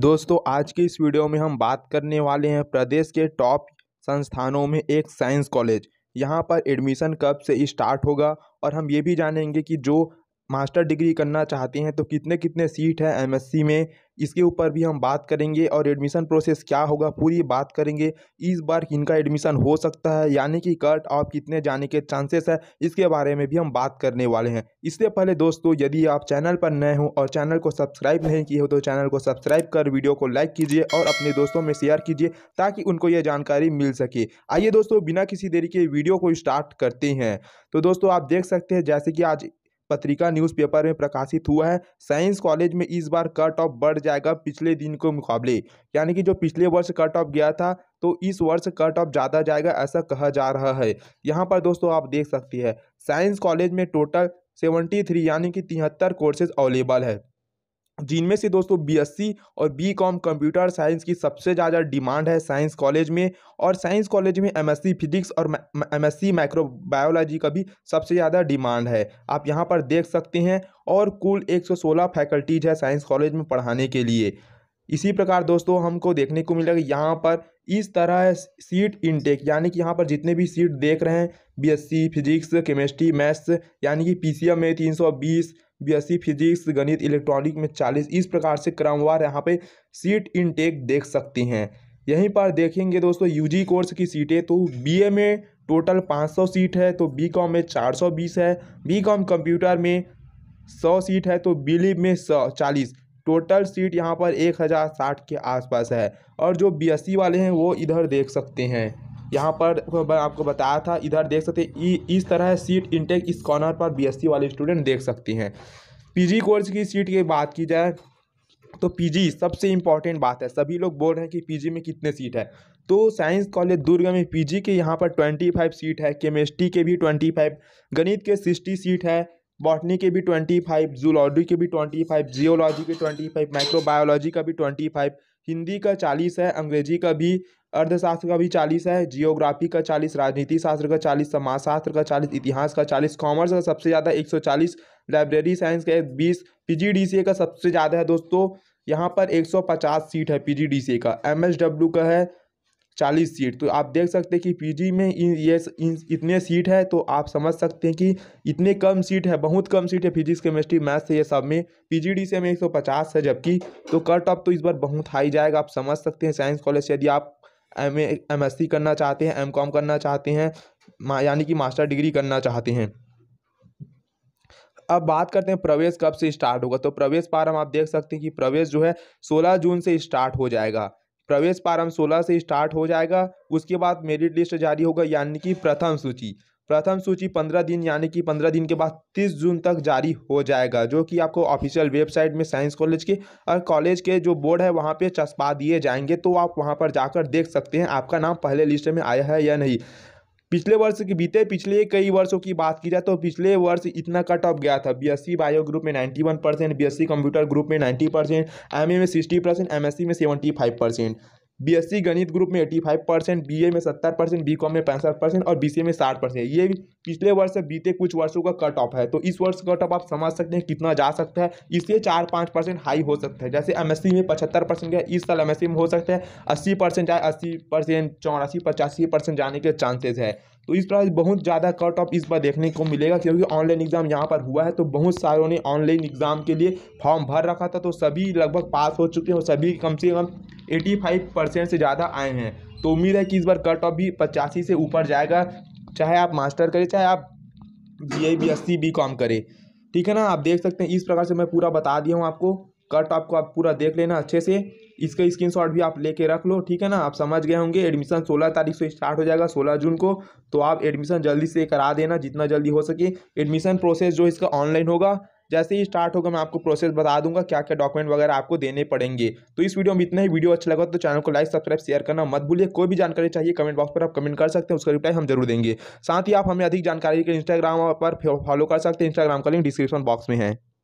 दोस्तों आज के इस वीडियो में हम बात करने वाले हैं प्रदेश के टॉप संस्थानों में एक साइंस कॉलेज यहाँ पर एडमिशन कब से स्टार्ट होगा और हम ये भी जानेंगे कि जो मास्टर डिग्री करना चाहते हैं तो कितने कितने सीट है एमएससी में इसके ऊपर भी हम बात करेंगे और एडमिशन प्रोसेस क्या होगा पूरी बात करेंगे इस बार इनका एडमिशन हो सकता है यानी कि कट ऑफ कितने जाने के चांसेस है इसके बारे में भी हम बात करने वाले हैं इससे पहले दोस्तों यदि आप चैनल पर नए हो और चैनल को सब्सक्राइब नहीं किए हो तो चैनल को सब्सक्राइब कर वीडियो को लाइक कीजिए और अपने दोस्तों में शेयर कीजिए ताकि उनको यह जानकारी मिल सके आइए दोस्तों बिना किसी देरी के वीडियो को स्टार्ट करते हैं तो दोस्तों आप देख सकते हैं जैसे कि आज पत्रिका न्यूज़पेपर में प्रकाशित हुआ है साइंस कॉलेज में इस बार कट ऑफ बढ़ जाएगा पिछले दिन के मुकाबले यानी कि जो पिछले वर्ष कट ऑफ गया था तो इस वर्ष कट ऑफ ज़्यादा जाएगा ऐसा कहा जा रहा है यहाँ पर दोस्तों आप देख सकती है साइंस कॉलेज में टोटल सेवेंटी थ्री यानी कि तिहत्तर कोर्सेज अवेलेबल है जिनमें से दोस्तों बीएससी और बी कॉम कंप्यूटर साइंस की सबसे ज़्यादा डिमांड है साइंस कॉलेज में और साइंस कॉलेज में एमएससी फिजिक्स और एमएससी माइक्रोबायोलॉजी का भी सबसे ज़्यादा डिमांड है आप यहां पर देख सकते हैं और कुल 116 फैकल्टीज है साइंस कॉलेज में पढ़ाने के लिए इसी प्रकार दोस्तों हमको देखने को मिलेगा यहाँ पर इस तरह सीट इनटेक यानी कि यहाँ पर जितने भी सीट देख रहे हैं बीएससी फिजिक्स केमिस्ट्री मैथ्स यानी कि पीसीएम में बीस बीएससी फिजिक्स गणित इलेक्ट्रॉनिक में चालीस इस प्रकार से क्रमवार यहाँ पे सीट इनटेक देख सकते हैं यहीं पर देखेंगे दोस्तों यूजी कोर्स की सीटें तो बीए में टोटल 500 सीट है तो बीकॉम में 420 है बीकॉम कंप्यूटर में 100 सीट है तो बीलिव में सौ चालीस टोटल सीट यहाँ पर साठ के आसपास है और जो बी वाले हैं वो इधर देख सकते हैं यहाँ पर मैं आपको बताया था इधर देख सकते इस तरह सीट इंटेक इस कॉर्नर पर बीएससी वाले स्टूडेंट देख सकती हैं पीजी कोर्स की सीट की बात की जाए तो पीजी सबसे इम्पॉर्टेंट बात है सभी लोग बोल रहे हैं कि पीजी में कितने सीट है तो साइंस कॉलेज दुर्ग में पीजी के यहाँ पर ट्वेंटी फाइव सीट है केमिस्ट्री के भी ट्वेंटी फाइव गणित के सिक्सटी सीट है बॉटनी के भी ट्वेंटी फाइव जूलॉजी के भी ट्वेंटी फाइव जियोलॉजी के ट्वेंटी फाइव माइक्रोबायोलॉजी का भी ट्वेंटी फाइव हिंदी का चालीस है अंग्रेजी का भी अर्थशास्त्र का भी चालीस है जियोग्राफी का चालीस राजनीति शास्त्र का चालीस समाजशास्त्र का चालीस इतिहास का चालीस कॉमर्स का सबसे ज़्यादा एक सौ चालीस लाइब्रेरी साइंस का बीस ए का सबसे ज़्यादा है दोस्तों यहाँ पर एक सौ पचास सीट है ए का डब्ल्यू का है चालीस सीट तो आप देख सकते हैं कि पीजी में इन ये इन इतने सीट है तो आप समझ सकते हैं कि इतने कम सीट है बहुत कम सीट है फिजिक्स केमिस्ट्री मैथ्स ये सब में पीजीडी से में एक सौ पचास है जबकि तो कट ऑफ तो इस बार बहुत हाई जाएगा आप समझ सकते हैं साइंस कॉलेज से यदि आप एम एम करना चाहते हैं एम करना चाहते हैं यानी कि मास्टर डिग्री करना चाहते हैं अब बात करते हैं प्रवेश कब से स्टार्ट होगा तो प्रवेश हम आप देख सकते हैं कि प्रवेश जो है 16 जून से स्टार्ट हो जाएगा प्रवेश प्रारंभ सोलह से स्टार्ट हो जाएगा उसके बाद मेरिट लिस्ट जारी होगा यानी कि प्रथम सूची प्रथम सूची पंद्रह दिन यानी कि पंद्रह दिन के बाद तीस जून तक जारी हो जाएगा जो कि आपको ऑफिशियल वेबसाइट में साइंस कॉलेज के और कॉलेज के जो बोर्ड है वहाँ पे चस्पा दिए जाएंगे तो आप वहाँ पर जाकर देख सकते हैं आपका नाम पहले लिस्ट में आया है या नहीं पिछले वर्ष की बीते पिछले कई वर्षों की बात की जाए तो पिछले वर्ष इतना कट ऑफ गया था बीएससी बायो ग्रुप में ninety one percent B computer group में नाइन्टी परसेंट एम में सिक्सटी परसेंट एम में सेवेंटी फाइव परसेंट बीएससी गणित ग्रुप में एटी फाइव परसेंट बी में सत्तर परसेंट बी में पैंसठ परसेंट और बी में साठ परसेंट ये पिछले वर्ष से बीते कुछ वर्षों का कट ऑफ है तो इस वर्ष कट ऑफ आप समझ सकते हैं कितना जा सकता है इसलिए चार पाँच परसेंट हाई हो सकता है जैसे एमएससी में पचहत्तर परसेंट गया इस साल एमएससी में हो सकता है अस्सी परसेंट जाए अस्सी परसेंट चौरासी पचासी परसेंट जाने के चांसेज है तो इस प्रकार बहुत ज़्यादा कट ऑफ इस बार देखने को मिलेगा क्योंकि ऑनलाइन एग्जाम यहाँ पर हुआ है तो बहुत सारों ने ऑनलाइन एग्जाम के लिए फॉर्म भर रखा था तो सभी लगभग पास हो चुके हैं और सभी कम से कम 85 परसेंट से ज़्यादा आए हैं तो उम्मीद है कि इस बार कट ऑफ भी पचासी से ऊपर जाएगा चाहे आप मास्टर करें चाहे आप B A B S C B com करें ठीक है ना आप देख सकते हैं इस प्रकार से मैं पूरा बता दिया हूँ आपको कट ऑफ को आप पूरा देख लेना अच्छे से इसका शॉट भी आप लेके रख लो ठीक है ना आप समझ गए होंगे एडमिशन सोलह तारीख से स्टार्ट हो जाएगा सोलह जून को तो आप एडमिशन जल्दी से करा देना जितना जल्दी हो सके एडमिशन प्रोसेस जो इसका ऑनलाइन होगा जैसे ही स्टार्ट होगा मैं आपको प्रोसेस बता दूंगा क्या क्या डॉक्यूमेंट वगैरह आपको देने पड़ेंगे तो इस वीडियो में इतना ही वीडियो अच्छा लगा तो चैनल को लाइक सब्सक्राइब शेयर करना मत भूलिए कोई भी जानकारी चाहिए कमेंट बॉक्स पर आप कमेंट कर सकते हैं उसका रिप्लाई हम जरूर देंगे साथ ही आप हमें अधिक जानकारी के इंस्टाग्राम पर फॉलो कर सकते हैं इंस्टाग्राम का लिंक डिस्क्रिप्शन बॉक्स में है